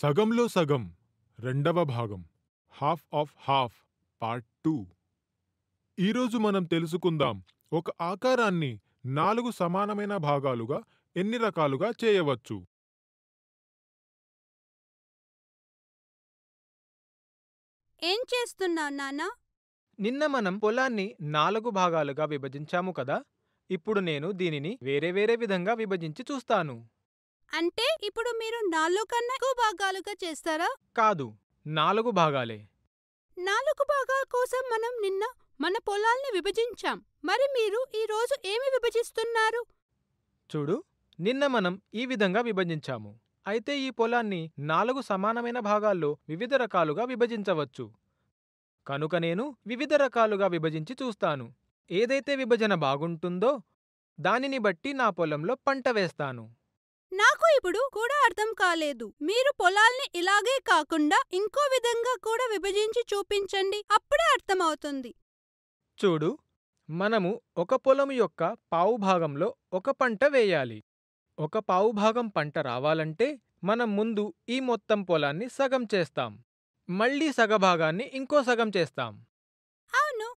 సగంలో సగం రెండవ భాగం half of half part two ఈరోజు మనం తెలుసుకుందాం ఒక ఆకారాన్ని నాలుగు సమానమైన భాగాలుగా ఎన్ని రకాలుగా చేయవచ్చు ఏం చేస్తున్నావు నానా నిన్న మనం పొలాన్ని నాలుగు భాగాలుగా విభజించాము కదా ఇప్పుడు నేను దీనిని వేరే వేరే విధంగా విభజించి చూస్తాను అంటే ఇప్పుడు మీరు నాలుగు కన్నా ఎక్కువ భాగాలుగా చేస్తారా కాదు నాలుగు భాగాలే నాలుగు భాగాల కోసం మనం నిన్న మన పొలాల్ని విభజించాం మరి మీరు ఈ రోజు ఏమి విభజిస్తున్నారు చూడు నిన్న మనం ఈ విధంగా విభజించాము అయితే ఈ పొలాన్ని నాలుగు సమానమైన భాగాల్లో వివిధ రకాలుగా విభజించవచ్చు కనుక నేను వివిధ రకాలుగా విభజించి చూస్తాను ఏదైతే విభజన బాగుంటుందో దానిని బట్టి నా పొలంలో పంట వేస్తాను నాకు ఇప్పుడు కూడా అర్థం కాలేదు మీరు పొలాల్ని ఇలాగే కాకుండా ఇంకో విధంగా కూడా విభజించి చూపించండి అప్పుడే అర్థమవుతుంది చూడు మనము ఒక పొలం యొక్క పావు భాగంలో ఒక పంట వేయాలి ఒక పావుభాగం పంట రావాలంటే మనం ముందు ఈ మొత్తం పొలాన్ని సగం చేస్తాం మళ్ళీ సగభాగాన్ని ఇంకో సగం చేస్తాం అవును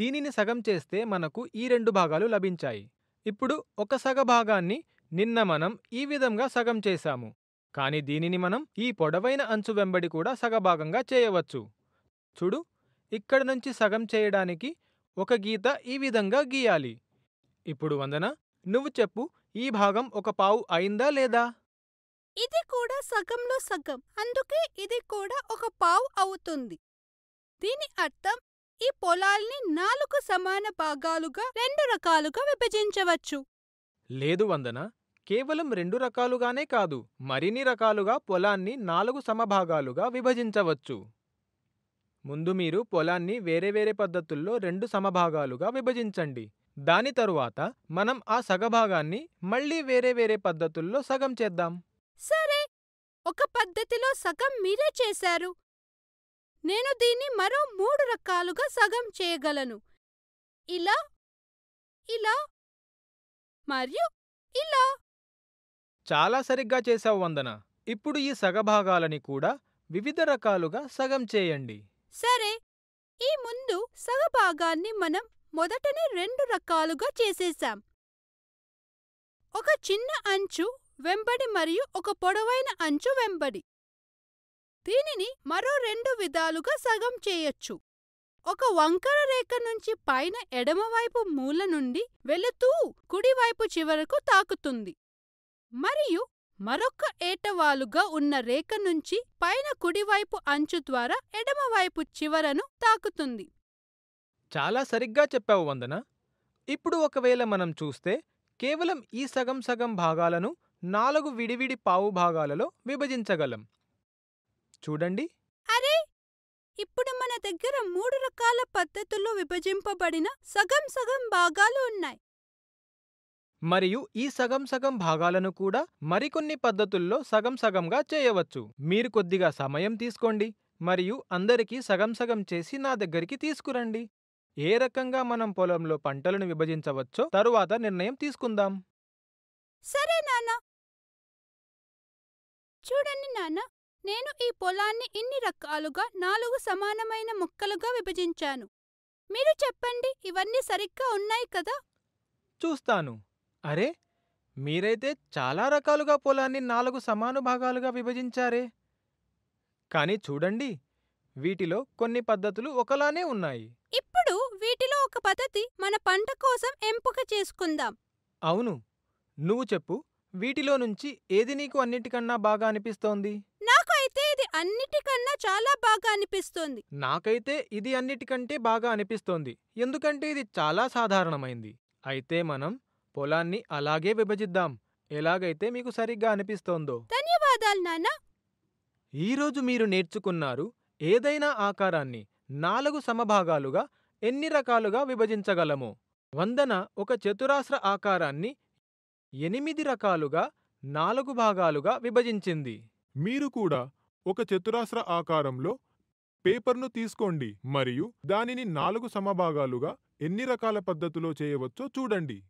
దీనిని సగం చేస్తే మనకు ఈ రెండు భాగాలు లభించాయి ఇప్పుడు ఒక సగభాగాన్ని నిన్న మనం ఈ విధంగా సగం చేశాము కానీ దీనిని మనం ఈ పొడవైన అంచు వెంబడి కూడా సగభాగంగా చేయవచ్చు చూడు ఇక్కడ నుంచి సగం చేయడానికి ఒక గీత ఈ విధంగా గీయాలి ఇప్పుడు వందన నువ్వు చెప్పు ఈ భాగం ఒక పావు అయిందా లేదా ఇది కూడా సగంలో సగం అందుకే ఇది కూడా ఒక పావు అవుతుంది దీని అర్థం ఈ పొలాల్ని నాలుగు సమాన భాగాలుగా రెండు రకాలుగా విభజించవచ్చు లేదు వందనా కేవలం రెండు రకాలుగానే కాదు మరిన్ని రకాలుగా పొలాన్ని నాలుగు సమభాగాలుగా విభజించవచ్చు ముందు మీరు పొలాన్ని వేరే వేరే పద్ధతుల్లో రెండు సమభాగాలుగా విభజించండి దాని తరువాత మనం ఆ సగభాగాన్ని మళ్ళీ వేరే వేరే పద్ధతుల్లో సగం చేద్దాం సరే ఒక పద్ధతిలో సగం మీరే చేశారు నేను దీన్ని మరో మూడు రకాలుగా సగం చేయగలను ఇలా ఇలా మరియు ఇలా చాలా సరిగ్గా చేశావు వందన! ఇప్పుడు ఈ సగభాగాలని కూడా వివిధ రకాలుగా సగం చేయండి. సరే! ఈ ముందు సగభాగాన్ని మనం మొదటనే రెండు రకాలుగా చేసేశాం. ఒక చిన్న అంచు వెంబడి మరియు ఒక పొడవైన అంచు వెంబడి. దీనిని మరో రెండు విధాలుగా సగం చేయొచ్చు. ఒక వంకర రేఖ నుంచి పైన ఎడమవైపు మూల నుండి వెళుతూ కుడివైపు చివరకు తాకుతుంది. మరియు మరొక ఏటవాలుగా ఉన్న రేఖ నుంచి పైన కుడివైపు అంచు ద్వారా ఎడమవైపు చివరను తాకుతుంది. చాలా సరిగ్గా చెప్పావు వందన! ఇప్పుడు ఒకవేళ మనం చూస్తే కేవలం ఈ సగం సగం భాగాలను నాలుగు విడివిడి పావు భాగాలలో విభజించగలం. చూడండి! అరే! ఇప్పుడు మన దగ్గర మూడు రకాల పద్ధతుల్లో విభజింపబడిన సగం సగం భాగాలు ఉన్నాయి. మరియు ఈ సగం సగం భాగాలను కూడా మరికొన్ని పద్ధతుల్లో సగం సగంగా చేయవచ్చు మీరు కొద్దిగా సమయం తీసుకోండి మరియు అందరికీ సగం సగం చేసి నా దగ్గరికి తీసుకురండి ఏ రకంగా మనం పొలంలో పంటలను విభజించవచ్చో తరువాత నిర్ణయం తీసుకుందాం సరే నానా చూడండి నానా నేను ఈ పొలాన్ని ఇన్ని రకాలుగా నాలుగు సమానమైన ముక్కలుగా విభజించాను మీరు చెప్పండి ఇవన్నీ సరిగ్గా ఉన్నాయి కదా చూస్తాను అరే మీరైతే చాలా రకాలుగా పొలాన్ని నాలుగు సమాన భాగాలుగా విభజించారే! కానీ చూడండి వీటిలో కొన్ని పద్ధతులు ఒకలానే ఉన్నాయి. ఇప్పుడు వీటిలో ఒక పద్ధతి మన పంట కోసం ఎంపిక చేసుకుందాం. అవును, నువ్వు చెప్పు వీటిలో నుంచి ఏది నీకు అన్నిటికన్నా బాగా అనిపిస్తోంది? నాకైతే ఇది అన్నిటికన్నా చాలా బాగా అనిపిస్తోంది. నాకైతే ఇది అన్నిటికంటే బాగా అనిపిస్తోంది ఎందుకంటే ఇది చాలా సాధారణమైంది. అయితే మనం పొలాన్ని అలాగే విభజిద్దాం ఎలాగైతే మీకు సరిగ్గా అనిపిస్తోందో ధన్యవాదాలు నాన్న ఈరోజు మీరు నేర్చుకున్నారు ఏదైనా ఆకారాన్ని నాలుగు సమభాగాలుగా ఎన్ని రకాలుగా విభజించగలము వందన ఒక చతురాస్ర ఆకారాన్ని ఎనిమిది రకాలుగా నాలుగు భాగాలుగా విభజించింది మీరు కూడా ఒక చతురాస్ర ఆకారంలో పేపర్ను తీసుకోండి మరియు దానిని నాలుగు సమభాగాలుగా ఎన్ని రకాల పద్ధతిలో చేయవచ్చో చూడండి